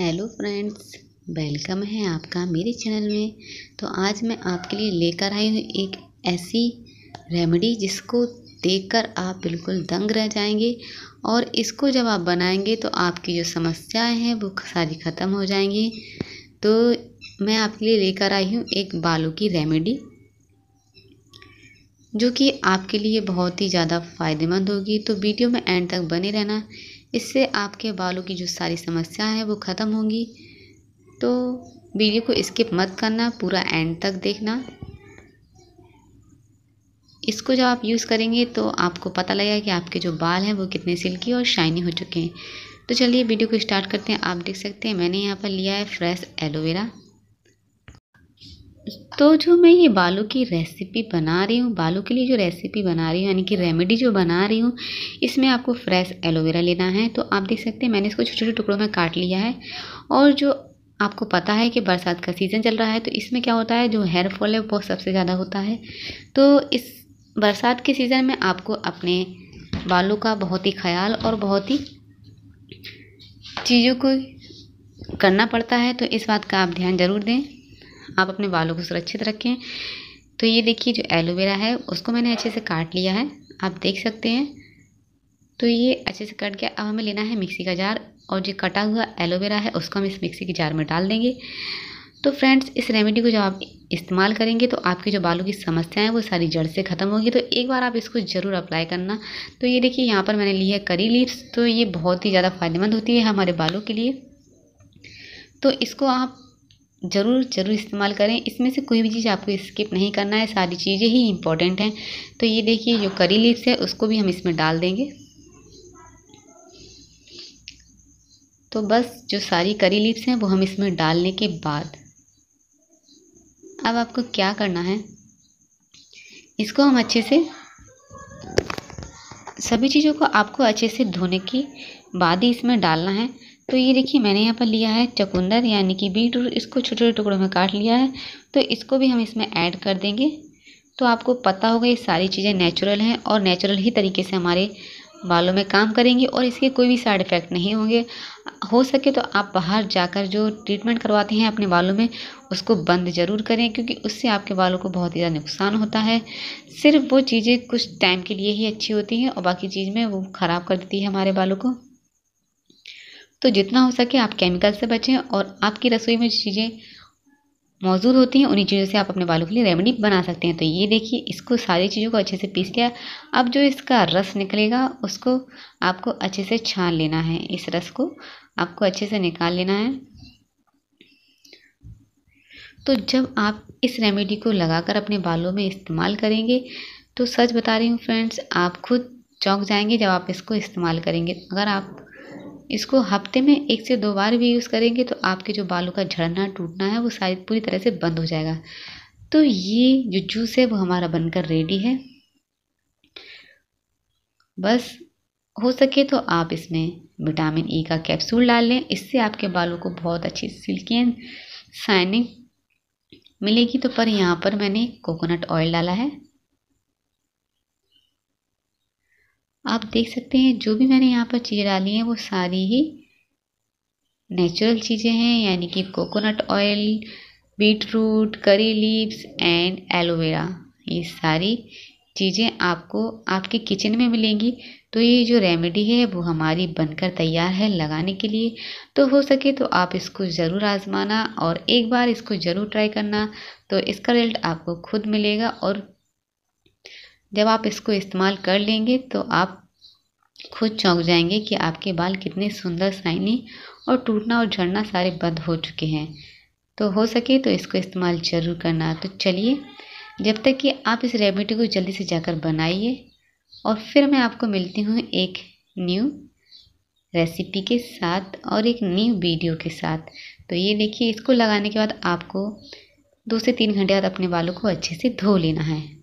hello friends welcome है आपका मेरे चैनल में तो आज मैं आपके लिए लेकर आई हूँ एक ऐसी रेमेडी जिसको देखकर आप बिल्कुल दंग रह जाएंगे और इसको जब आप बनाएंगे तो आपकी जो समस्याएं हैं वो सारी ख़त्म हो जाएंगी तो मैं आपके लिए लेकर आई हूँ एक बालों की रेमेडी जो कि आपके लिए बहुत ही ज़्यादा फ़ायदेमंद होगी तो वीडियो में एंड तक बने रहना इससे आपके बालों की जो सारी समस्याएं हैं वो ख़त्म होंगी तो वीडियो को स्किप मत करना पूरा एंड तक देखना इसको जब आप यूज़ करेंगे तो आपको पता लगेगा कि आपके जो बाल हैं वो कितने सिल्की और शाइनी हो चुके हैं तो चलिए वीडियो को स्टार्ट करते हैं आप देख सकते हैं मैंने यहाँ पर लिया है फ्रेश एलोवेरा तो जो मैं ये बालों की रेसिपी बना रही हूँ बालों के लिए जो रेसिपी बना रही हूँ यानी कि रेमेडी जो बना रही हूँ इसमें आपको फ्रेश एलोवेरा लेना है तो आप देख सकते हैं मैंने इसको छोटे छोटे टुकड़ों में काट लिया है और जो आपको पता है कि बरसात का सीज़न चल रहा है तो इसमें क्या होता है जो हेयर फॉल है वो सबसे ज़्यादा होता है तो इस बरसात के सीज़न में आपको अपने बालों का बहुत ही ख्याल और बहुत ही चीज़ों को करना पड़ता है तो इस बात का आप ध्यान ज़रूर दें आप अपने बालों को सुरक्षित रखें तो ये देखिए जो एलोवेरा है उसको मैंने अच्छे से काट लिया है आप देख सकते हैं तो ये अच्छे से कट गया अब हमें लेना है मिक्सी का जार और जो कटा हुआ एलोवेरा है उसको हम इस मिक्सी के जार में डाल देंगे तो फ्रेंड्स इस रेमेडी को जब आप इस्तेमाल करेंगे तो आपकी जो बालों की समस्याएं हैं वो सारी जड़ से ख़त्म होगी तो एक बार आप इसको ज़रूर अप्लाई करना तो ये देखिए यहाँ पर मैंने ली है करी लीव्स तो ये बहुत ही ज़्यादा फायदेमंद होती है हमारे बालों के लिए तो इसको आप ज़रूर ज़रूर इस्तेमाल करें इसमें से कोई भी चीज़ आपको स्किप नहीं करना है सारी चीज़ें ही इम्पॉर्टेंट हैं तो ये देखिए जो करी लीव्स है उसको भी हम इसमें डाल देंगे तो बस जो सारी करी लीव्स हैं वो हम इसमें डालने के बाद अब आपको क्या करना है इसको हम अच्छे से सभी चीज़ों को आपको अच्छे से धोने के बाद ही इसमें डालना है तो ये देखिए मैंने यहाँ पर लिया है चकुंदर यानी कि बीट रूट इसको छोटे छोटे टुकड़ों में काट लिया है तो इसको भी हम इसमें ऐड कर देंगे तो आपको पता होगा ये सारी चीज़ें नेचुरल हैं और नेचुरल ही तरीके से हमारे बालों में काम करेंगे और इसके कोई भी साइड इफ़ेक्ट नहीं होंगे हो सके तो आप बाहर जाकर जो ट्रीटमेंट करवाते हैं अपने बालों में उसको बंद ज़रूर करें क्योंकि उससे आपके बालों को बहुत ही ज़्यादा नुकसान होता है सिर्फ वो चीज़ें कुछ टाइम के लिए ही अच्छी होती हैं और बाकी चीज़ में वो ख़राब कर देती है हमारे बालों को तो जितना हो सके आप केमिकल से बचें और आपकी रसोई में चीज़ें मौजूद होती हैं उन्हीं चीज़ों से आप अपने बालों के लिए रेमेडी बना सकते हैं तो ये देखिए इसको सारी चीज़ों को अच्छे से पीस लिया अब जो इसका रस निकलेगा उसको आपको अच्छे से छान लेना है इस रस को आपको अच्छे से निकाल लेना है तो जब आप इस रेमेडी को लगाकर अपने बालों में इस्तेमाल करेंगे तो सच बता रही हूँ फ्रेंड्स आप खुद चौंक जाएंगे जब आप इसको इस्तेमाल करेंगे अगर आप इसको हफ्ते में एक से दो बार भी यूज़ करेंगे तो आपके जो बालों का झड़ना टूटना है वो शायद पूरी तरह से बंद हो जाएगा तो ये जो जूस है वो हमारा बनकर रेडी है बस हो सके तो आप इसमें विटामिन ई e का कैप्सूल डाल लें इससे आपके बालों को बहुत अच्छी सिल्की एंड शाइनिंग मिलेगी तो पर यहाँ पर मैंने कोकोनट ऑयल डाला है आप देख सकते हैं जो भी मैंने यहाँ पर चीज़ें डाली हैं वो सारी ही नेचुरल चीज़ें हैं यानी कि coconut oil beetroot curry leaves and aloe vera ये सारी चीज़ें आपको आपके किचन में मिलेंगी तो ये जो रेमेडी है वो हमारी बनकर तैयार है लगाने के लिए तो हो सके तो आप इसको ज़रूर आज़माना और एक बार इसको ज़रूर ट्राई करना तो इसका रिजल्ट आपको खुद मिलेगा और जब आप इसको इस्तेमाल कर लेंगे तो आप खुद चौंक जाएंगे कि आपके बाल कितने सुंदर शाइनी और टूटना और झड़ना सारे बंद हो चुके हैं तो हो सके तो इसको इस्तेमाल ज़रूर करना तो चलिए जब तक कि आप इस रेमेडी को जल्दी से जाकर बनाइए और फिर मैं आपको मिलती हूँ एक न्यू रेसिपी के साथ और एक न्यू वीडियो के साथ तो ये देखिए इसको लगाने के बाद आपको दो से तीन घंटे बाद अपने बालों को अच्छे से धो लेना है